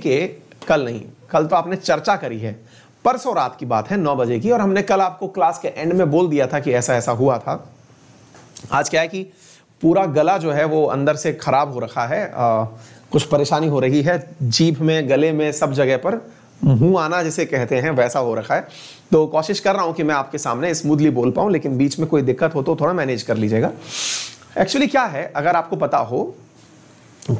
के कल नहीं कल तो आपने चर्चा करी है परसों रात की बात है नौ बजे की और हमने कल आपको क्लास के एंड में बोल दिया था कि ऐसा ऐसा हुआ था आज क्या है कि पूरा गला जो है वो अंदर से खराब हो रखा है आ, कुछ परेशानी हो रही है जीभ में गले में सब जगह पर मुंह आना जिसे कहते हैं वैसा हो रखा है तो कोशिश कर रहा हूं कि मैं आपके सामने स्मूथली बोल पाऊं लेकिन बीच में कोई दिक्कत हो तो थोड़ा मैनेज कर लीजिएगा एक्चुअली क्या है अगर आपको पता हो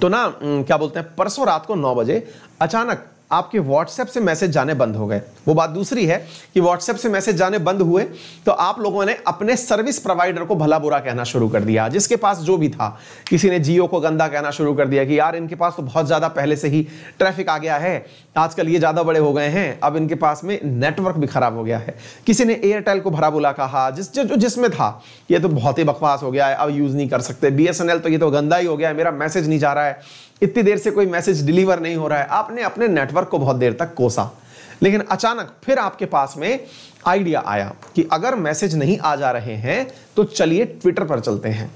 तो ना क्या बोलते हैं परसों रात को नौ बजे अचानक आपके व्हाट्सएप से मैसेज जाने बंद हो गए वो बात दूसरी है कि व्हाट्सएप से मैसेज जाने बंद हुए तो आप लोगों ने अपने सर्विस प्रोवाइडर को भला बुरा कहना शुरू कर दिया जिसके पास जो भी था किसी ने जियो को गंदा कहना शुरू कर दिया कि यार इनके पास तो बहुत ज़्यादा पहले से ही ट्रैफिक आ गया है आजकल ये ज़्यादा बड़े हो गए हैं अब इनके पास में नेटवर्क भी खराब हो गया है किसी ने एयरटेल को भरा बुला कहा जिस जो जिसमें था ये तो बहुत ही बकवास हो गया है अब यूज़ नहीं कर सकते बी तो ये तो गंदा ही हो गया है मेरा मैसेज नहीं जा रहा है इतनी देर से कोई मैसेज डिलीवर नहीं हो रहा है आपने अपने नेटवर्क नेटवर्क को बहुत देर तक कोसा लेकिन अचानक फिर आपके पास में आइडिया आया कि अगर मैसेज नहीं आ जा रहे हैं तो चलिए ट्विटर पर चलते हैं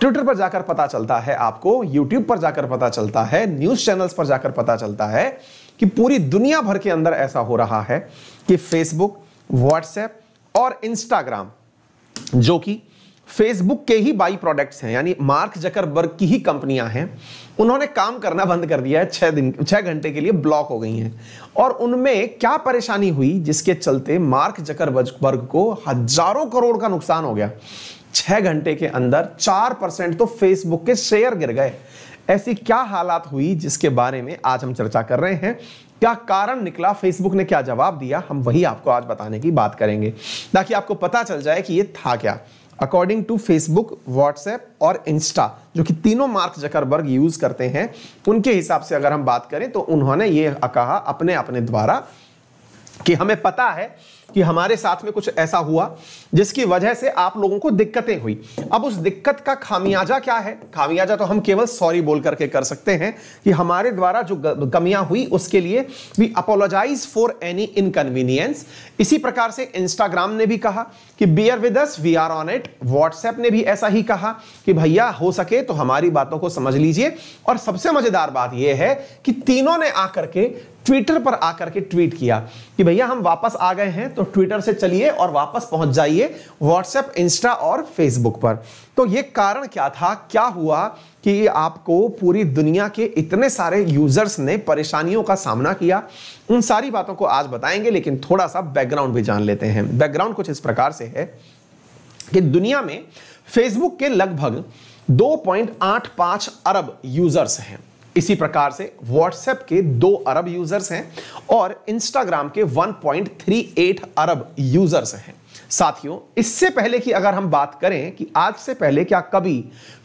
ट्विटर पर जाकर पता चलता है आपको यूट्यूब पर जाकर पता चलता है न्यूज चैनल्स पर जाकर पता चलता है कि पूरी दुनिया भर के अंदर ऐसा हो रहा है कि फेसबुक व्हाट्सएप और इंस्टाग्राम जो कि फेसबुक के ही बाई प्रोडक्ट्स हैं यानी मार्क जकरबर्ग की ही कंपनियां हैं उन्होंने काम करना बंद कर दिया है छह दिन छह घंटे के लिए ब्लॉक हो गई हैं और उनमें क्या परेशानी हुई जिसके चलते मार्क जकरबर्ग को हजारों करोड़ का नुकसान हो गया छह घंटे के अंदर चार परसेंट तो फेसबुक के शेयर गिर गए ऐसी क्या हालात हुई जिसके बारे में आज हम चर्चा कर रहे हैं क्या कारण निकला फेसबुक ने क्या जवाब दिया हम वही आपको आज बताने की बात करेंगे ताकि आपको पता चल जाए कि ये था क्या अकॉर्डिंग टू फेसबुक व्हाट्सएप और इंस्टा जो कि तीनों मार्क जकरबर्ग यूज करते हैं उनके हिसाब से अगर हम बात करें तो उन्होंने ये कहा अपने अपने द्वारा कि हमें पता है कि हमारे साथ में कुछ ऐसा हुआ जिसकी वजह से आप लोगों को दिक्कतें हुई अब उस दिक्कत का खामियाजा क्या है खामियाजा तो हम केवल सॉरी बोल करके कर सकते हैं कि हमारे द्वारा जो कमियां हुई उसके लिए we apologise for any inconvenience इसी प्रकार से इंस्टाग्राम ने भी कहा कि bear with us we are on it WhatsApp ने भी ऐसा ही कहा कि भैया हो सके तो हमारी बातों को समझ लीजिए और सबसे मजेदार बात यह है कि तीनों ने आकर के ट्विटर पर आकर के ट्वीट किया कि भैया हम वापस आ गए हैं तो ट्विटर से चलिए और वापस पहुंच जाइए व्हाट्सएप इंस्टा और फेसबुक पर तो ये कारण क्या था क्या हुआ कि आपको पूरी दुनिया के इतने सारे यूजर्स ने परेशानियों का सामना किया उन सारी बातों को आज बताएंगे लेकिन थोड़ा सा बैकग्राउंड भी जान लेते हैं बैकग्राउंड कुछ इस प्रकार से है कि दुनिया में फेसबुक के लगभग 2.85 अरब यूजर्स हैं इसी प्रकार से व्हाट्सएप के दो अरब यूजर्स हैं और इंस्टाग्राम के 1.38 अरब यूजर्स हैं साथियों इससे पहले कि अगर हम बात करें कि आज से पहले क्या कभी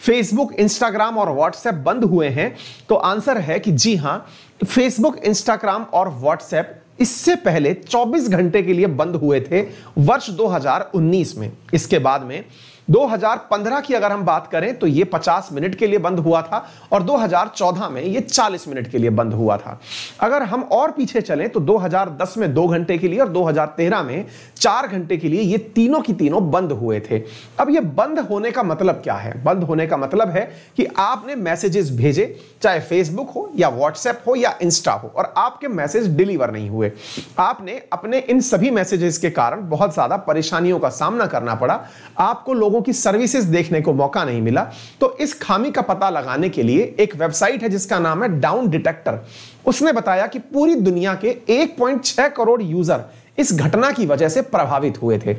फेसबुक इंस्टाग्राम और व्हाट्सएप बंद हुए हैं तो आंसर है कि जी हां फेसबुक इंस्टाग्राम और व्हाट्सएप इससे पहले 24 घंटे के लिए बंद हुए थे वर्ष 2019 में इसके बाद में 2015 की अगर हम बात करें तो ये 50 मिनट के लिए बंद हुआ था और 2014 में ये 40 मिनट के लिए बंद हुआ था अगर हम और पीछे चलें तो 2010 में दो घंटे के लिए और 2013 में चार घंटे के लिए ये तीनों की तीनों बंद हुए थे अब ये बंद होने का मतलब क्या है बंद होने का मतलब है कि आपने मैसेजेस भेजे चाहे फेसबुक हो या व्हाट्सएप हो या इंस्टा हो और आपके मैसेज डिलीवर नहीं हुए आपने अपने इन सभी मैसेजेस के कारण बहुत ज्यादा परेशानियों का सामना करना पड़ा आपको लोगों लोगों की सर्विसेज देखने को मौका नहीं मिला तो इस खामी का पता लगाने के लिए एक वेबसाइट है जिसका नाम है डाउन डिटेक्टर उसने बताया कि पूरी दुनिया के 1.6 करोड़ यूजर इस घटना की वजह से प्रभावित हुए थे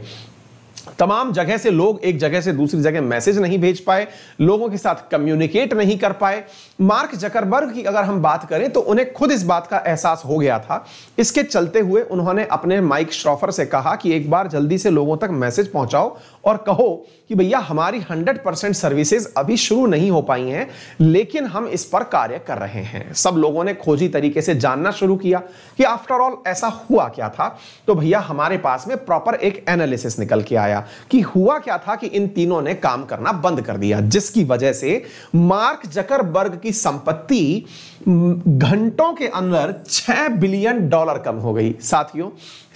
तमाम जगह से लोग एक जगह से दूसरी जगह मैसेज नहीं भेज पाए लोगों के साथ कम्युनिकेट नहीं कर पाए मार्क जकरबर्ग की अगर हम बात करें तो उन्हें खुद इस बात का एहसास हो गया था इसके चलते हुए उन्होंने अपने माइक श्रॉफर से कहा कि एक बार जल्दी से लोगों तक मैसेज पहुंचाओ और कहो कि भैया हमारी 100 परसेंट सर्विसेज अभी शुरू नहीं हो पाई हैं लेकिन हम इस पर कार्य कर रहे हैं सब लोगों ने खोजी तरीके से जानना शुरू किया कि आफ्टर ऑल ऐसा हुआ क्या था तो भैया हमारे पास में प्रॉपर एक एनालिसिस निकल के आया कि हुआ क्या था कि इन तीनों ने काम करना बंद कर दिया जिसकी वजह से मार्क जकरबर्ग की संपत्ति घंटों के अंदर छह बिलियन डॉलर कम हो गई साथियों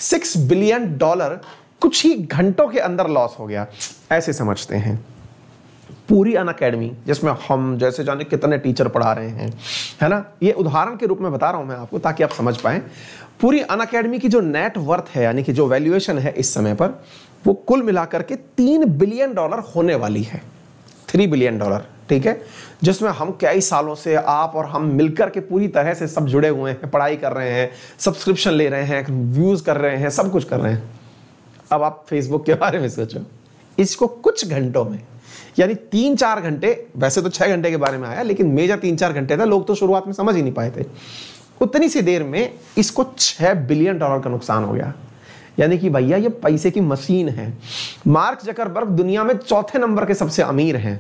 सिक्स बिलियन डॉलर कुछ ही घंटों के अंदर लॉस हो गया ऐसे समझते हैं पूरी अन अकेडमी जिसमें हम जैसे जाने कितने टीचर पढ़ा रहे हैं है ना ये उदाहरण के रूप में बता रहा हूं मैं आपको ताकि आप समझ पाए पूरी अन अकेडमी की जो नेट वर्थ है यानी कि जो वैल्यूएशन है इस समय पर वो कुल मिलाकर के तीन बिलियन डॉलर होने वाली है थ्री बिलियन डॉलर ठीक है जिसमें हम कई सालों से आप और हम मिलकर के पूरी तरह से सब जुड़े हुए हैं पढ़ाई कर रहे हैं सब्सक्रिप्शन ले रहे हैं व्यूज कर रहे हैं सब कुछ कर रहे हैं अब आप फेसबुक के बारे में सोचो इसको कुछ घंटों में यानी तीन चार घंटे वैसे तो छह घंटे के बारे में आया लेकिन मेजर तीन चार घंटे था लोग तो शुरुआत में समझ ही नहीं पाए थे उतनी सी देर में इसको छह बिलियन डॉलर का नुकसान हो गया यानी कि भैया ये पैसे की मशीन है मार्क जकरबर्ग दुनिया में चौथे नंबर के सबसे अमीर हैं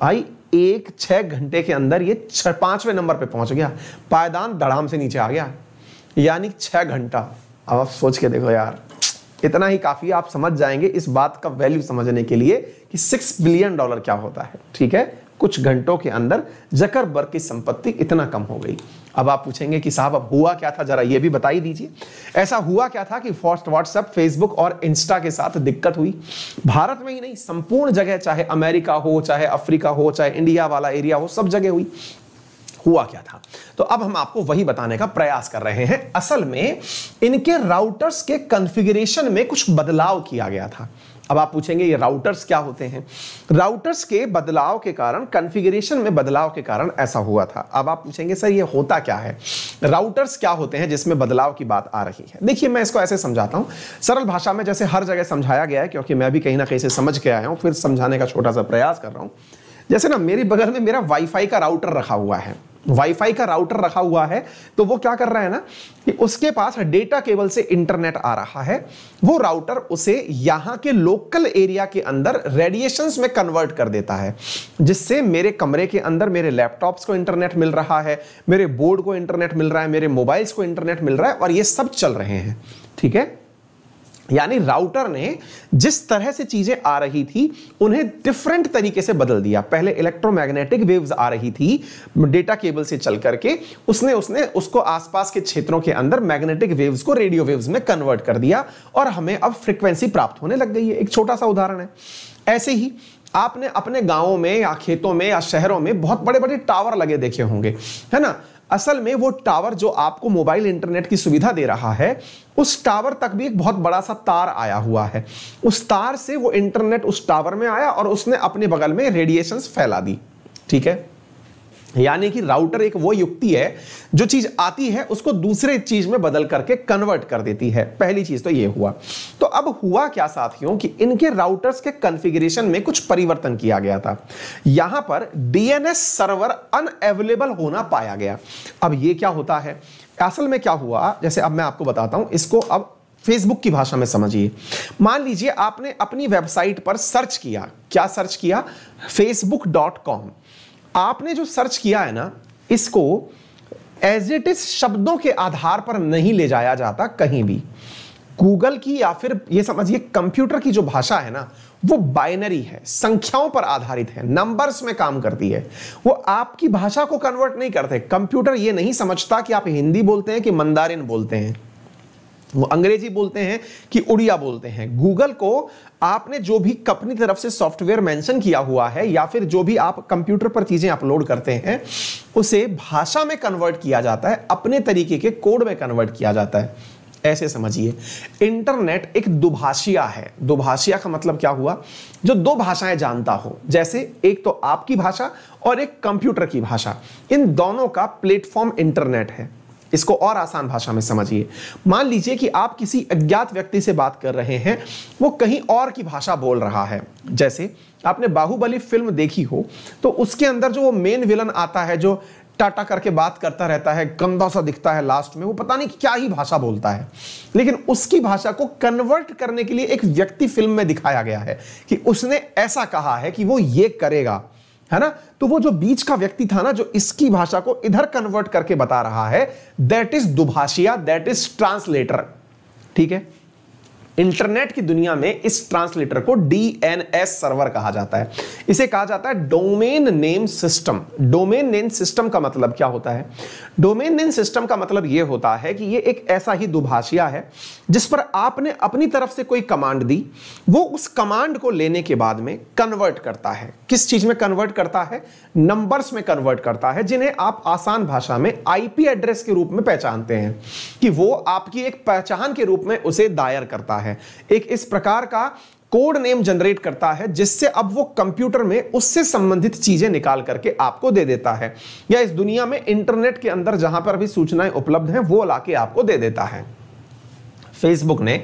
भाई एक छह घंटे के अंदर ये छह पांचवें नंबर पे पहुंच गया पायदान दड़ाम से नीचे आ गया यानी छह घंटा अब आप सोच के देखो यार इतना ही काफी आप समझ जाएंगे इस बात का वैल्यू समझने के लिए कि सिक्स बिलियन डॉलर क्या होता है ठीक है कुछ घंटों के अंदर जकरबर्ग की संपत्ति इतना कम हो गई अब आप पूछेंगे कि साहब अब हुआ क्या था जरा यह भी बताई दीजिए ऐसा हुआ क्या था कि फर्स्ट व्हाट्सएप फेसबुक और इंस्टा के साथ दिक्कत हुई भारत में ही नहीं संपूर्ण जगह चाहे अमेरिका हो चाहे अफ्रीका हो चाहे इंडिया वाला एरिया हो सब जगह हुई हुआ क्या था तो अब हम आपको वही बताने का प्रयास कर रहे हैं असल में इनके राउटर्स के कॉन्फ़िगरेशन में कुछ बदलाव किया गया था अब आप पूछेंगे ये राउटर्स क्या होते हैं राउटर्स के बदलाव के कारण कॉन्फ़िगरेशन में बदलाव के कारण ऐसा हुआ था अब आप पूछेंगे सर ये होता क्या है राउटर्स क्या होते हैं जिसमें बदलाव की बात आ रही है देखिए मैं इसको ऐसे समझाता हूँ सरल भाषा में जैसे हर जगह समझाया गया है क्योंकि मैं भी कहीं ना कहीं से समझ के आया हूँ फिर समझाने का छोटा सा प्रयास कर रहा हूँ जैसे ना मेरे बगल में मेरा वाईफाई का राउटर रखा हुआ है वाईफाई का राउटर रखा हुआ है तो वो क्या कर रहा है ना कि उसके पास डेटा केबल से इंटरनेट आ रहा है वो राउटर उसे यहां के लोकल एरिया के अंदर रेडिएशन में कन्वर्ट कर देता है जिससे मेरे कमरे के अंदर मेरे लैपटॉप्स को इंटरनेट मिल रहा है मेरे बोर्ड को इंटरनेट मिल रहा है मेरे मोबाइल्स को इंटरनेट मिल रहा है और ये सब चल रहे हैं ठीक है यानी राउटर ने जिस तरह से चीजें आ रही थी उन्हें डिफरेंट तरीके से बदल दिया पहले इलेक्ट्रोमैग्नेटिक वेव्स आ रही थी डेटा केबल से चल करके उसने उसने उसको आसपास के क्षेत्रों के अंदर मैग्नेटिक वेव्स को रेडियो वेव्स में कन्वर्ट कर दिया और हमें अब फ्रिक्वेंसी प्राप्त होने लग गई है एक छोटा सा उदाहरण है ऐसे ही आपने अपने गांवों में या खेतों में या शहरों में बहुत बड़े बड़े टावर लगे देखे होंगे है ना असल में वो टावर जो आपको मोबाइल इंटरनेट की सुविधा दे रहा है उस टावर तक भी एक बहुत बड़ा सा तार आया हुआ है उस तार से वो इंटरनेट उस टावर में आया और उसने अपने बगल में रेडिएशंस फैला दी ठीक है यानी कि राउटर एक वो युक्ति है जो चीज आती है उसको दूसरे चीज में बदल करके कन्वर्ट कर देती है पहली चीज तो ये हुआ तो अब हुआ क्या साथियों कि इनके राउटर्स के कॉन्फ़िगरेशन में कुछ परिवर्तन किया गया था यहां पर डीएनएस सर्वर अनएवेलेबल होना पाया गया अब ये क्या होता है असल में क्या हुआ जैसे अब मैं आपको बताता हूं इसको अब फेसबुक की भाषा में समझिए मान लीजिए आपने अपनी वेबसाइट पर सर्च किया क्या सर्च किया फेसबुक डॉट कॉम आपने जो सर्च किया है ना इसको एज इट इज शब्दों के आधार पर नहीं ले जाया जाता कहीं भी गूगल की या फिर ये समझिए कंप्यूटर की जो भाषा है ना वो बाइनरी है संख्याओं पर आधारित है नंबर्स में काम करती है वो आपकी भाषा को कन्वर्ट नहीं करते कंप्यूटर ये नहीं समझता कि आप हिंदी बोलते हैं कि मंदारिन बोलते हैं वो अंग्रेजी बोलते हैं कि उड़िया बोलते हैं गूगल को आपने जो भी कंपनी तरफ से सॉफ्टवेयर मेंशन किया हुआ है या फिर जो भी आप कंप्यूटर पर चीजें अपलोड करते हैं उसे भाषा में कन्वर्ट किया जाता है अपने तरीके के कोड में कन्वर्ट किया जाता है ऐसे समझिए इंटरनेट एक दुभाषिया है दुभाषिया का मतलब क्या हुआ जो दो भाषाएं जानता हो जैसे एक तो आपकी भाषा और एक कंप्यूटर की भाषा इन दोनों का प्लेटफॉर्म इंटरनेट है इसको और आसान भाषा में समझिए मान लीजिए कि आप किसी अज्ञात व्यक्ति से बात कर रहे हैं वो कहीं और की भाषा बोल रहा है जैसे आपने बाहुबली फिल्म देखी हो तो उसके अंदर जो वो मेन विलन आता है जो टाटा करके बात करता रहता है गंदा सा दिखता है लास्ट में वो पता नहीं क्या ही भाषा बोलता है लेकिन उसकी भाषा को कन्वर्ट करने के लिए एक व्यक्ति फिल्म में दिखाया गया है कि उसने ऐसा कहा है कि वो ये करेगा है ना तो वो जो बीच का व्यक्ति था ना जो इसकी भाषा को इधर कन्वर्ट करके बता रहा है दैट इज दुभाषिया दैट इज ट्रांसलेटर ठीक है इंटरनेट की दुनिया में इस ट्रांसलेटर को डीएनएस सर्वर कहा जाता है इसे कहा जाता है domain name system domain name system का मतलब क्या होता है डोमेन नेम सिस्टम का मतलब यह होता है कि यह एक ऐसा ही दुभाषिया है जिस पर आपने अपनी तरफ से कोई कमांड दी वो उस कमांड को लेने के बाद में कन्वर्ट करता है किस चीज में कन्वर्ट करता है नंबर्स में कन्वर्ट करता है जिन्हें आप आसान भाषा में आईपी एड्रेस के रूप में पहचानते हैं कि वो आपकी एक पहचान के रूप में उसे दायर करता है है एक इस प्रकार का कोड नेम जनरेट करता है जिससे अब वो कंप्यूटर में उससे संबंधित चीजें निकाल करके आपको दे देता है या इस दुनिया में इंटरनेट के अंदर जहां पर भी सूचनाएं उपलब्ध हैं वो लाके आपको दे देता है फेसबुक ने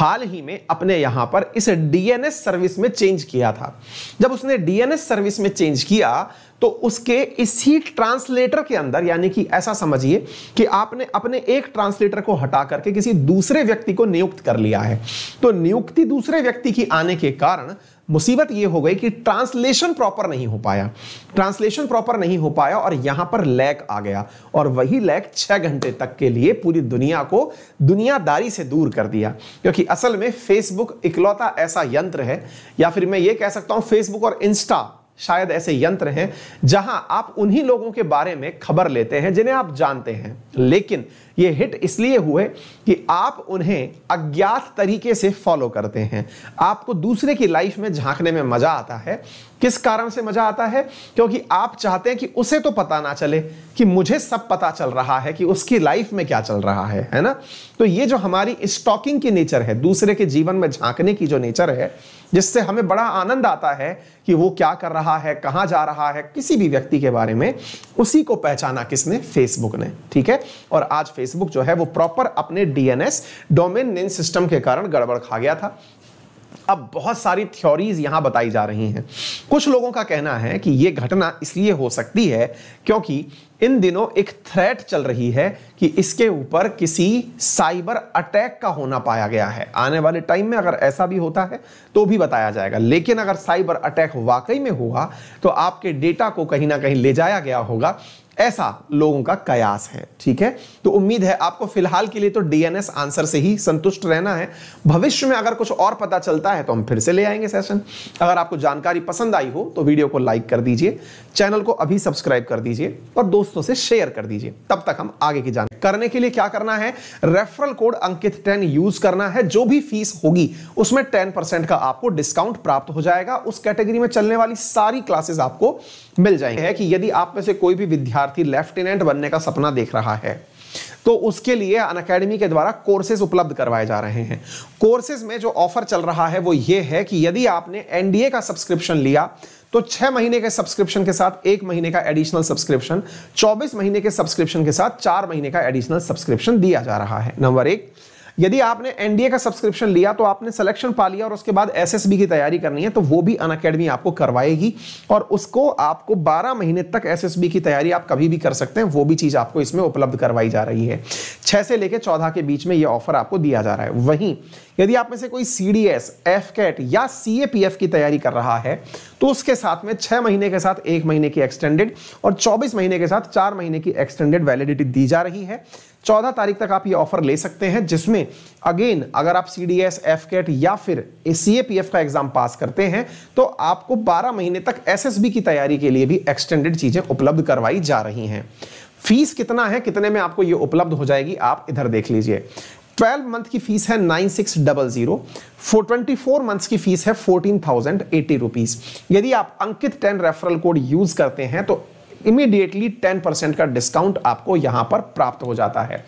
हाल ही में अपने यहां पर इस डीएनएस सर्विस में चेंज किया था जब उसने डीएनएस सर्विस में चेंज किया तो उसके इसी ट्रांसलेटर के अंदर यानी कि ऐसा समझिए कि आपने अपने एक ट्रांसलेटर को हटा करके किसी दूसरे व्यक्ति को नियुक्त कर लिया है तो नियुक्ति दूसरे व्यक्ति की आने के कारण मुसीबत यह हो गई कि ट्रांसलेशन प्रॉपर नहीं हो पाया ट्रांसलेशन प्रॉपर नहीं हो पाया और यहां पर लैग आ गया और वही लैग छह घंटे तक के लिए पूरी दुनिया को दुनियादारी से दूर कर दिया क्योंकि असल में फेसबुक इकलौता ऐसा यंत्र है या फिर मैं ये कह सकता हूं फेसबुक और इंस्टा शायद ऐसे यंत्र हैं जहां आप उन्हीं लोगों के बारे में खबर लेते हैं जिन्हें आप जानते हैं लेकिन ये हिट इसलिए हुए कि आप उन्हें अज्ञात तरीके से फॉलो करते हैं आपको दूसरे की लाइफ में झांकने में मजा आता है किस कारण से मजा आता है क्योंकि आप चाहते हैं कि उसे तो पता ना चले कि मुझे सब पता चल रहा है कि उसकी लाइफ में क्या चल रहा है है ना तो ये जो हमारी स्टॉकिंग की नेचर है दूसरे के जीवन में झांकने की जो नेचर है जिससे हमें बड़ा आनंद आता है कि वो क्या कर रहा है कहाँ जा रहा है किसी भी व्यक्ति के बारे में उसी को पहचाना किसने फेसबुक ने ठीक है और आज फेस फेसबुक जो है वो प्रॉपर अपने डीएनएस डोमेन नेम सिस्टम के कारण गड़बड़ खा गया था अब बहुत सारी थ्योरीज यहां बताई जा रही हैं कुछ लोगों का कहना है कि यह घटना इसलिए हो सकती है क्योंकि इन दिनों एक थ्रेट चल रही है कि इसके ऊपर किसी साइबर अटैक का होना पाया गया है आने वाले टाइम में अगर ऐसा भी होता है तो भी बताया जाएगा लेकिन अगर साइबर अटैक वाकई में हुआ तो आपके डेटा को कहीं ना कहीं ले जाया गया होगा ऐसा लोगों का कयास है ठीक है तो उम्मीद है आपको फिलहाल के लिए तो डीएनएस आंसर से ही संतुष्ट रहना है भविष्य में अगर कुछ और पता चलता है तो हम फिर से ले आएंगे सेशन अगर आपको जानकारी पसंद आई हो तो वीडियो को लाइक कर दीजिए चैनल को अभी सब्सक्राइब कर दीजिए और दोस्तों दोस्तों से शेयर कर दीजिए तब तक हम आगे की जाने करने के लिए क्या करना है referral code Ankit ten use करना है जो भी फीस होगी उसमें टेन परसेंट का आपको डिस्काउंट प्राप्त हो जाएगा उस कैटेगरी में चलने वाली सारी क्लासेस आपको मिल जाएंगे है कि यदि आप में से कोई भी विद्यार्थी लेफ्टिनेंट बनने का सपना देख रहा है तो उसके लिए अन अकेडमी के द्वारा कोर्सेज उपलब्ध करवाए जा रहे हैं कोर्सेज में जो ऑफर चल रहा है वो ये है कि यदि आपने एनडीए का सब्सक्रिप्शन लिया तो छह महीने के सब्सक्रिप्शन के साथ एक महीने का एडिशनल सब्सक्रिप्शन चौबीस महीने के सब्सक्रिप्शन के साथ चार महीने का एडिशनल सब्सक्रिप्शन दिया जा रहा है नंबर एक यदि आपने एनडीए का सब्सक्रिप्शन लिया तो आपने सिलेक्शन पा लिया और उसके बाद एस की तैयारी करनी है तो वो भी अन आपको करवाएगी और उसको आपको 12 महीने तक एस की तैयारी आप कभी भी कर सकते हैं वो भी चीज आपको इसमें उपलब्ध करवाई जा रही है छह से लेकर चौदह के बीच में यह ऑफर आपको दिया जा रहा है वहीं यदि आप में से कोई C D S F CAT या सी ए पी एफ की तैयारी कर रहा है तो उसके साथ में छह महीने के साथ एक महीने की एक्सटेंडेड और चौबीस महीने के साथ चार महीने की एक्सटेंडेड वैलिडिटी दी जा रही है चौदह तारीख तक आप ये ऑफर ले सकते हैं जिसमें अगेन अगर आप C D S F CAT या फिर A C A P F का एग्जाम पास करते हैं तो आपको बारह महीने तक एस एस बी की तैयारी के लिए भी एक्सटेंडेड चीजें उपलब्ध करवाई जा रही हैं फीस कितना है कितने में आपको ये उपलब्ध हो जाएगी आप इधर देख लीजिए 12 मंथ की फीस है nine six double zero four twenty four months की फीस है फोर्टीन थाउजेंड एटी रुपीज यदि आप Ankit ten referral code use करते हैं तो इमीडिएटली 10 परसेंट का डिस्काउंट आपको यहां पर प्राप्त हो जाता है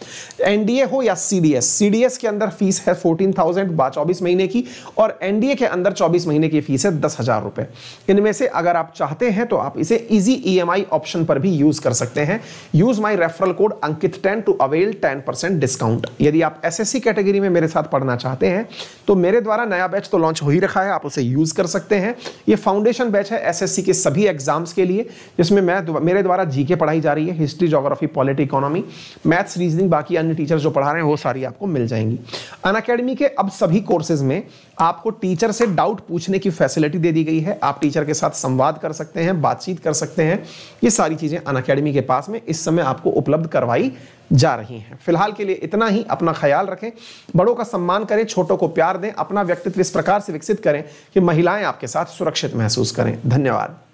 एनडीए हो या सीडीएस सीडीएस के अंदर फीस है फोर्टीन थाउजेंड चौबीस महीने की और एनडीए के अंदर चौबीस महीने की फीस है दस हजार रुपए इनमें से अगर आप चाहते हैं तो आप इसे इजी ईएमआई ऑप्शन पर भी यूज कर सकते हैं use my referral code Ankit ten to avail ten percent discount यदि आप एसएससी कैटेगरी में मेरे साथ पढ़ना चाहते हैं तो मेरे द्वारा नया बैच तो लॉन्च हो ही रखा है आप उसे यूज कर सकते हैं ये फाउंडेशन बैच है एसएससी के सभी एग्जाम्स के लिए जिसमें मैं मेरे द्वारा जी के पढ़ाई जा रही है history geography polity economy maths reasoning बाकी अन्य टीचर्स जो पढ़ा रहे हैं वो सारी आपको मिल जाएंगी अन अकेडमी के अब सभी कोर्सेज में आपको टीचर से डाउट पूछने की फैसिलिटी दे दी गई है आप टीचर के साथ संवाद कर सकते हैं बातचीत कर सकते हैं ये सारी चीज़ें अन अकेडमी के पास में इस समय आपको उपलब्ध करवाई जा रही हैं फिलहाल के लिए इतना ही अपना ख्याल रखें बड़ों का सम्मान करें छोटों को प्यार दें अपना व्यक्तित्व इस प्रकार से विकसित करें कि महिलाएं आपके साथ सुरक्षित महसूस करें धन्यवाद